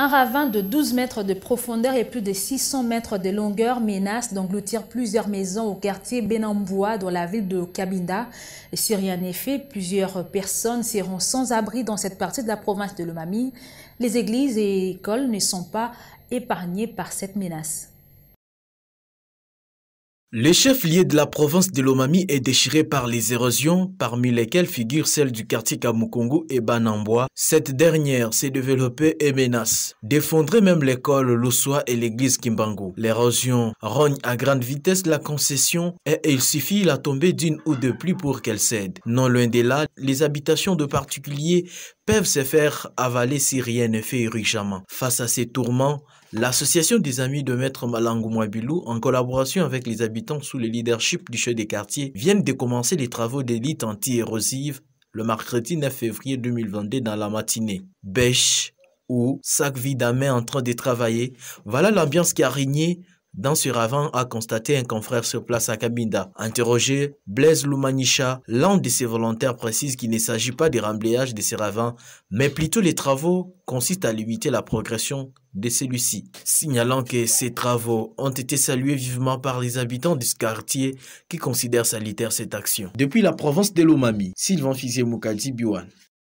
Un ravin de 12 mètres de profondeur et plus de 600 mètres de longueur menace d'engloutir plusieurs maisons au quartier Benamboua dans la ville de Kabinda. Et si rien fait, plusieurs personnes seront sans abri dans cette partie de la province de Lomami. Les églises et écoles ne sont pas épargnées par cette menace. Le chef-lieu de la province de l'Omami est déchiré par les érosions, parmi lesquelles figurent celles du quartier Kamukongo et Banambois. Cette dernière s'est développée et menace d'effondrer même l'école Lussoa et l'église Kimbango. L'érosion rogne à grande vitesse la concession et il suffit la tombée d'une ou deux pluies pour qu'elle cède. Non loin de là, les habitations de particuliers peuvent se faire avaler si rien n'est fait urgemment. Face à ces tourments, l'association des amis de Maître Malangu Mwabilou, en collaboration avec les habitants sous le leadership du chef des quartiers viennent de commencer les travaux d'élite anti-érosive le mercredi 9 février 2022 dans la matinée. Bêche ou sac vide à main en train de travailler, voilà l'ambiance qui a régné dans ce ravin, a constaté un confrère sur place à Kabinda. Interrogé, Blaise Lumanisha l'un de ses volontaires, précise qu'il ne s'agit pas des remblayage de ce ravin, mais plutôt les travaux consistent à limiter la progression de celui-ci, signalant que ces travaux ont été salués vivement par les habitants de ce quartier qui considèrent salitaire cette action. Depuis la province de Lomami, Sylvain Fizier Mukazi Biwan.